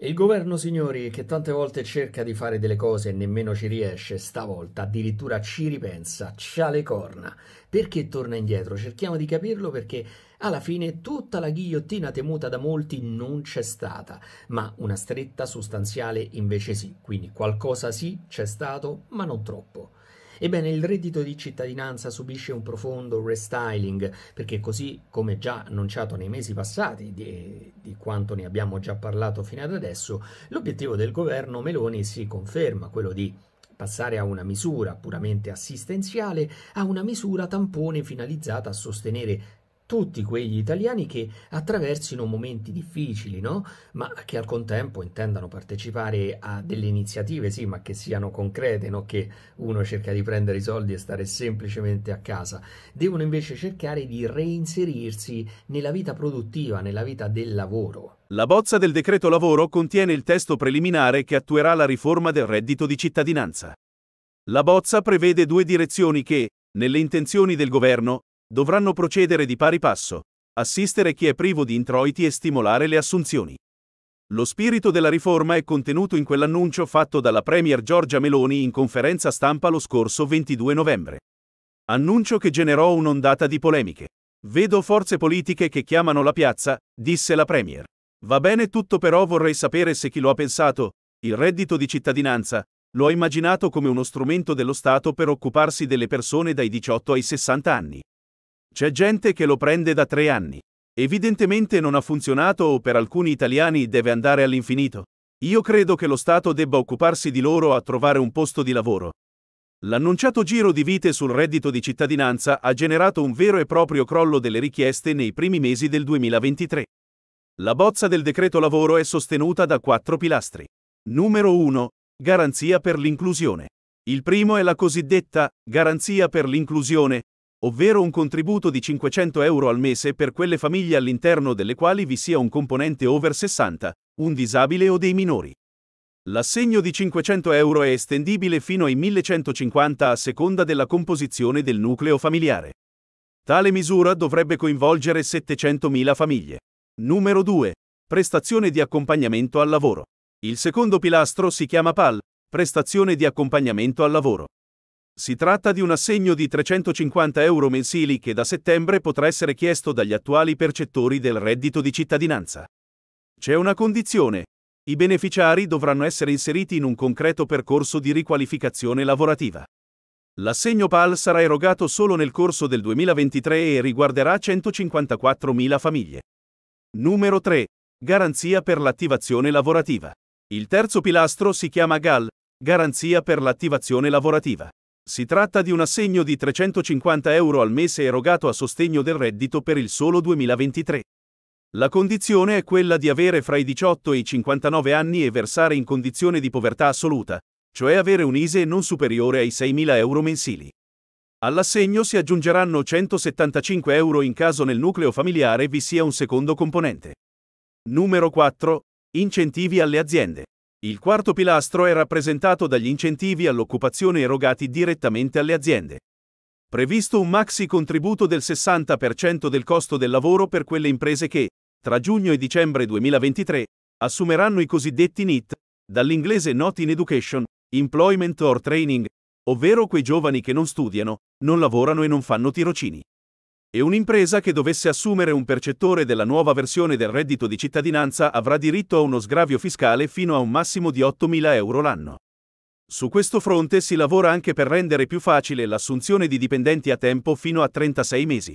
Il governo, signori, che tante volte cerca di fare delle cose e nemmeno ci riesce, stavolta addirittura ci ripensa, c'ha le corna. Perché torna indietro? Cerchiamo di capirlo perché alla fine tutta la ghigliottina temuta da molti non c'è stata, ma una stretta sostanziale invece sì, quindi qualcosa sì c'è stato, ma non troppo. Ebbene, il reddito di cittadinanza subisce un profondo restyling, perché così come già annunciato nei mesi passati, di, di quanto ne abbiamo già parlato fino ad adesso, l'obiettivo del governo Meloni si conferma, quello di passare a una misura puramente assistenziale a una misura tampone finalizzata a sostenere tutti quegli italiani che attraversino momenti difficili, no? ma che al contempo intendano partecipare a delle iniziative, sì, ma che siano concrete, non che uno cerca di prendere i soldi e stare semplicemente a casa. Devono invece cercare di reinserirsi nella vita produttiva, nella vita del lavoro. La bozza del decreto lavoro contiene il testo preliminare che attuerà la riforma del reddito di cittadinanza. La bozza prevede due direzioni che, nelle intenzioni del governo, Dovranno procedere di pari passo, assistere chi è privo di introiti e stimolare le assunzioni. Lo spirito della riforma è contenuto in quell'annuncio fatto dalla Premier Giorgia Meloni in conferenza stampa lo scorso 22 novembre. Annuncio che generò un'ondata di polemiche. Vedo forze politiche che chiamano la piazza, disse la Premier. Va bene tutto però vorrei sapere se chi lo ha pensato, il reddito di cittadinanza, lo ha immaginato come uno strumento dello Stato per occuparsi delle persone dai 18 ai 60 anni. C'è gente che lo prende da tre anni. Evidentemente non ha funzionato o per alcuni italiani deve andare all'infinito. Io credo che lo Stato debba occuparsi di loro a trovare un posto di lavoro. L'annunciato giro di vite sul reddito di cittadinanza ha generato un vero e proprio crollo delle richieste nei primi mesi del 2023. La bozza del decreto lavoro è sostenuta da quattro pilastri. Numero 1. Garanzia per l'inclusione. Il primo è la cosiddetta garanzia per l'inclusione, ovvero un contributo di 500 euro al mese per quelle famiglie all'interno delle quali vi sia un componente over 60, un disabile o dei minori. L'assegno di 500 euro è estendibile fino ai 1150 a seconda della composizione del nucleo familiare. Tale misura dovrebbe coinvolgere 700.000 famiglie. Numero 2. Prestazione di accompagnamento al lavoro. Il secondo pilastro si chiama PAL, prestazione di accompagnamento al lavoro. Si tratta di un assegno di 350 euro mensili che da settembre potrà essere chiesto dagli attuali percettori del reddito di cittadinanza. C'è una condizione. I beneficiari dovranno essere inseriti in un concreto percorso di riqualificazione lavorativa. L'assegno PAL sarà erogato solo nel corso del 2023 e riguarderà 154.000 famiglie. Numero 3. Garanzia per l'attivazione lavorativa. Il terzo pilastro si chiama GAL, Garanzia per l'attivazione lavorativa. Si tratta di un assegno di 350 euro al mese erogato a sostegno del reddito per il solo 2023. La condizione è quella di avere fra i 18 e i 59 anni e versare in condizione di povertà assoluta, cioè avere un ISE non superiore ai 6.000 euro mensili. All'assegno si aggiungeranno 175 euro in caso nel nucleo familiare vi sia un secondo componente. Numero 4. Incentivi alle aziende. Il quarto pilastro è rappresentato dagli incentivi all'occupazione erogati direttamente alle aziende. Previsto un maxi contributo del 60% del costo del lavoro per quelle imprese che, tra giugno e dicembre 2023, assumeranno i cosiddetti NIT, dall'inglese Not in Education, Employment or Training, ovvero quei giovani che non studiano, non lavorano e non fanno tirocini. E un'impresa che dovesse assumere un percettore della nuova versione del reddito di cittadinanza avrà diritto a uno sgravio fiscale fino a un massimo di 8.000 euro l'anno. Su questo fronte si lavora anche per rendere più facile l'assunzione di dipendenti a tempo fino a 36 mesi.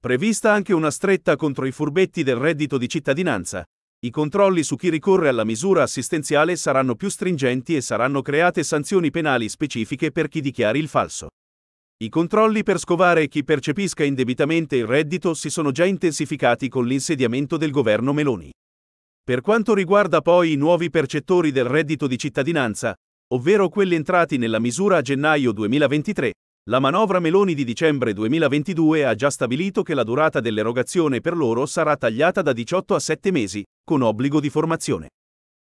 Prevista anche una stretta contro i furbetti del reddito di cittadinanza. I controlli su chi ricorre alla misura assistenziale saranno più stringenti e saranno create sanzioni penali specifiche per chi dichiari il falso. I controlli per scovare chi percepisca indebitamente il reddito si sono già intensificati con l'insediamento del governo Meloni. Per quanto riguarda poi i nuovi percettori del reddito di cittadinanza, ovvero quelli entrati nella misura a gennaio 2023, la manovra Meloni di dicembre 2022 ha già stabilito che la durata dell'erogazione per loro sarà tagliata da 18 a 7 mesi, con obbligo di formazione.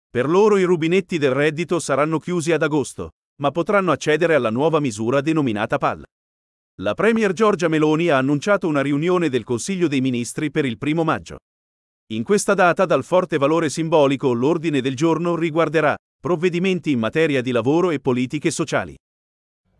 Per loro i rubinetti del reddito saranno chiusi ad agosto, ma potranno accedere alla nuova misura denominata PAL. La Premier Giorgia Meloni ha annunciato una riunione del Consiglio dei Ministri per il primo maggio. In questa data, dal forte valore simbolico, l'ordine del giorno riguarderà provvedimenti in materia di lavoro e politiche sociali.